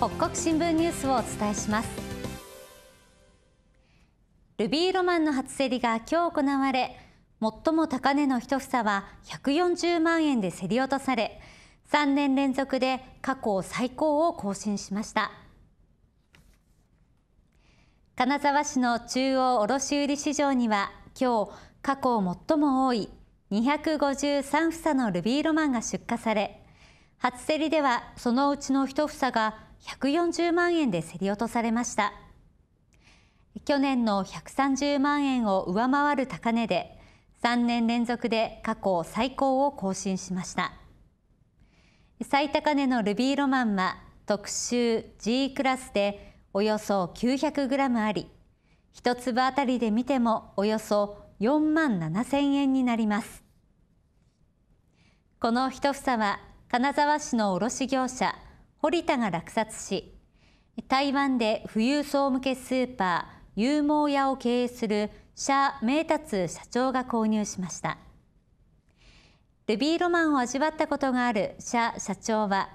北国新聞ニュースをお伝えしますルビーロマンの初競りが今日行われ最も高値の一房は140万円で競り落とされ3年連続で過去最高を更新しました金沢市の中央卸売市場には今日過去最も多い253房のルビーロマンが出荷され初競りではそのうちの一房が140万円で競り落とされました去年の130万円を上回る高値で3年連続で過去最高を更新しました最高値のルビーロマンは特集 G クラスでおよそ9 0 0ムあり一粒あたりで見てもおよそ4万7000円になりますこの一房は金沢市の卸業者堀田が落札し台湾で富裕層向けスーパー有毛屋を経営する社名達社長が購入しましたルビーロマンを味わったことがある社社長は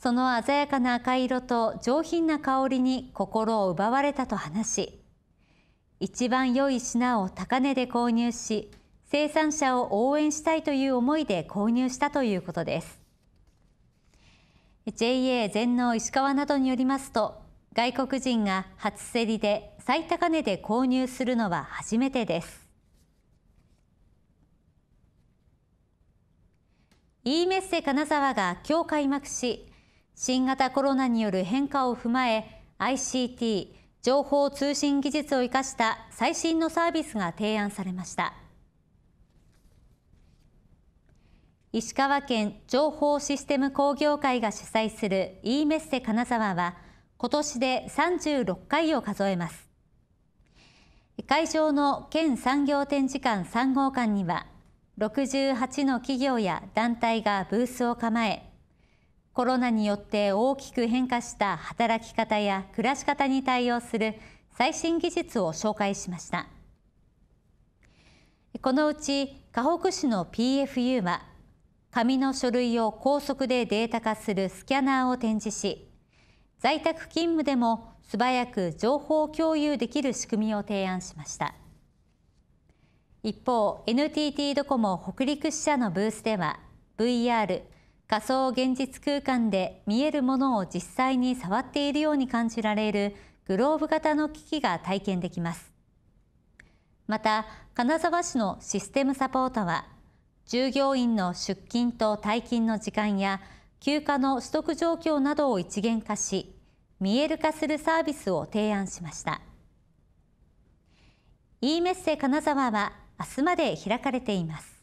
その鮮やかな赤色と上品な香りに心を奪われたと話し一番良い品を高値で購入し生産者を応援したいという思いで購入したということです JA 全農石川などによりますと外国人が初競りで最高値で購入するのは初めてです e メッセ金沢が今日開幕し新型コロナによる変化を踏まえ ICT 情報通信技術を生かした最新のサービスが提案されました。石川県情報システム工業会が主催する e メッセ金沢は今年で36回を数えます会場の県産業展示館3号館には68の企業や団体がブースを構えコロナによって大きく変化した働き方や暮らし方に対応する最新技術を紹介しましたこのうち河北市の PFU は紙の書類を高速でデータ化するスキャナーを展示し在宅勤務でも素早く情報共有できる仕組みを提案しました一方 NTT ドコモ北陸支社のブースでは VR 仮想現実空間で見えるものを実際に触っているように感じられるグローブ型の機器が体験できますまた金沢市のシステムサポートは従業員の出勤と退勤の時間や休暇の取得状況などを一元化し見える化するサービスを提案しました e メッセ金沢は明日まで開かれています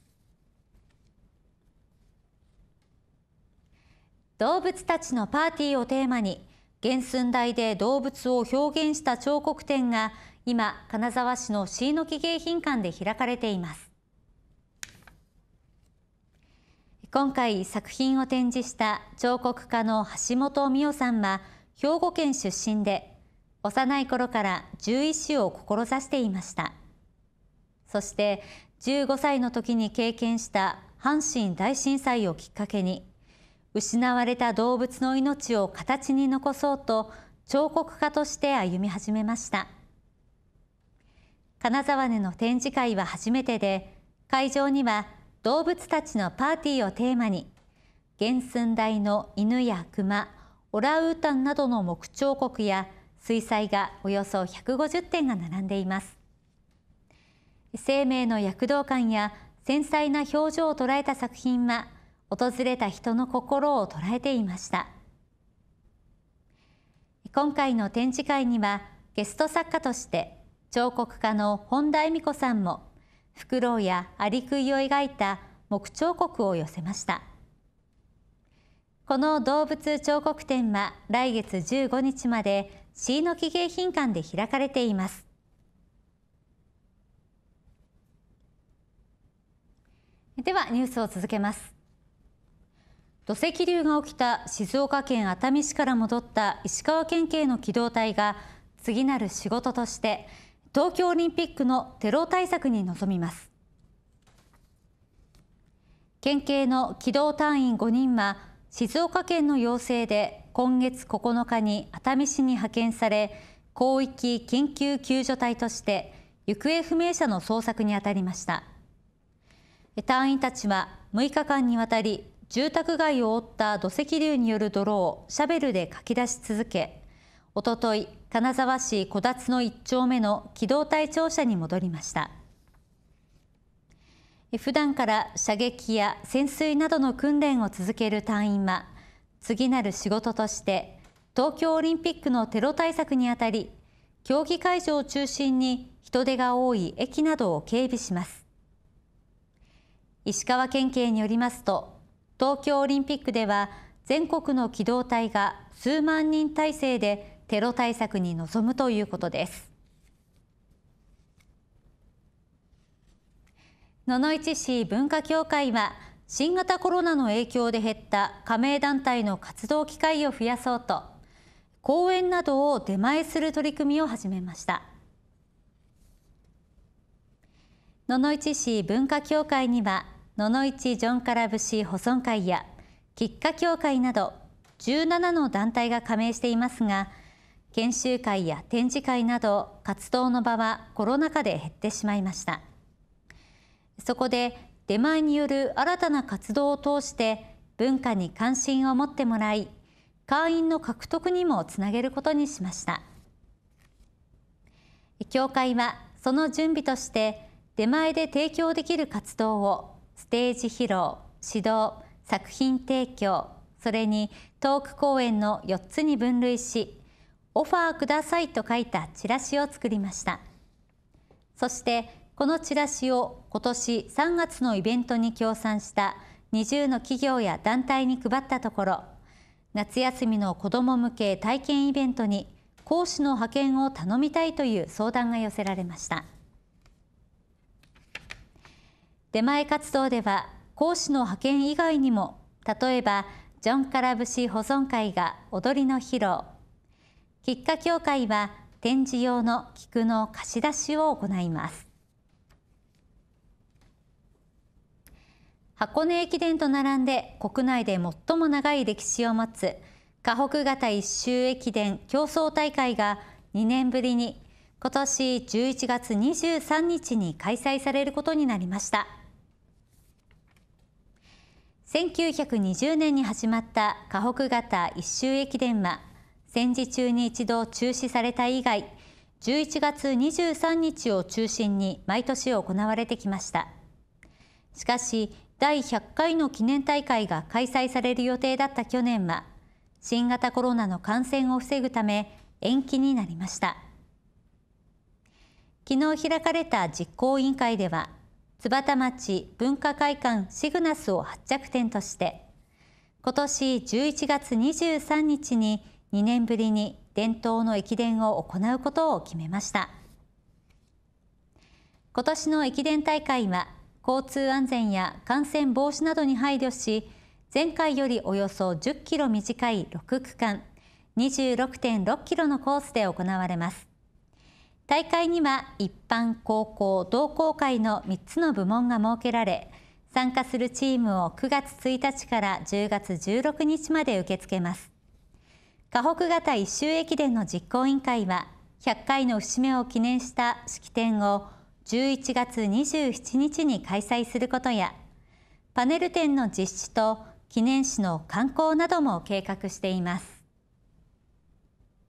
動物たちのパーティーをテーマに原寸大で動物を表現した彫刻展が今金沢市の椎の木迎賓館で開かれています今回作品を展示した彫刻家の橋本美代さんは兵庫県出身で幼い頃から獣医師を志していましたそして15歳の時に経験した阪神大震災をきっかけに失われた動物の命を形に残そうと彫刻家として歩み始めました金沢での展示会は初めてで会場には動物たちのパーティーをテーマに原寸大の犬や熊オラウータンなどの木彫刻や水彩画およそ150点が並んでいます生命の躍動感や繊細な表情を捉えた作品は訪れた人の心を捉えていました今回の展示会にはゲスト作家として彫刻家の本田恵美子さんもフクロウやアリクイを描いた木彫刻を寄せましたこの動物彫刻展は来月15日まで椎の木迎賓館で開かれていますではニュースを続けます土石流が起きた静岡県熱海市から戻った石川県警の機動隊が次なる仕事として東京オリンピックのテロ対策に臨みます県警の機動隊員5人は静岡県の要請で今月9日に熱海市に派遣され広域緊急救助隊として行方不明者の捜索にあたりました隊員たちは6日間にわたり住宅街を覆った土石流による泥をシャベルでかき出し続けおととい金沢市小達の1丁目の機動隊庁舎に戻りました普段から射撃や潜水などの訓練を続ける隊員は次なる仕事として東京オリンピックのテロ対策にあたり競技会場を中心に人手が多い駅などを警備します石川県警によりますと東京オリンピックでは全国の機動隊が数万人体制でテロ対策に臨むということです野々市市文化協会は新型コロナの影響で減った加盟団体の活動機会を増やそうと公園などを出前する取り組みを始めました野々市市文化協会には野々市ジョンカラ節保存会や菊花協会など17の団体が加盟していますが研修会や展示会など活動の場はコロナ禍で減ってしまいましたそこで出前による新たな活動を通して文化に関心を持ってもらい会員の獲得にもつなげることにしました協会はその準備として出前で提供できる活動をステージ披露指導作品提供それにトーク公演の4つに分類しオファーくださいと書いたチラシを作りましたそしてこのチラシを今年3月のイベントに協賛した20の企業や団体に配ったところ夏休みの子ども向け体験イベントに講師の派遣を頼みたいという相談が寄せられました出前活動では講師の派遣以外にも例えばジョン・カラブシ保存会が踊りの披露菊花協会は展示用の菊の貸し出しを行います箱根駅伝と並んで国内で最も長い歴史を持つ河北型一周駅伝競争大会が2年ぶりに今年11月23日に開催されることになりました1920年に始まった河北型一周駅伝は戦時中に一度中止された以外11月23日を中心に毎年行われてきましたしかし第100回の記念大会が開催される予定だった去年は新型コロナの感染を防ぐため延期になりました昨日開かれた実行委員会では津幡町文化会館シグナスを発着点として今年11月23日に2年ぶりに伝統の駅伝を行うことを決めました今年の駅伝大会は交通安全や感染防止などに配慮し前回よりおよそ10キロ短い6区間26.6キロのコースで行われます大会には一般高校同好会の3つの部門が設けられ参加するチームを9月1日から10月16日まで受け付けます河北型一周駅伝の実行委員会は100回の節目を記念した式典を11月27日に開催することやパネル展の実施と記念誌の刊行なども計画しています。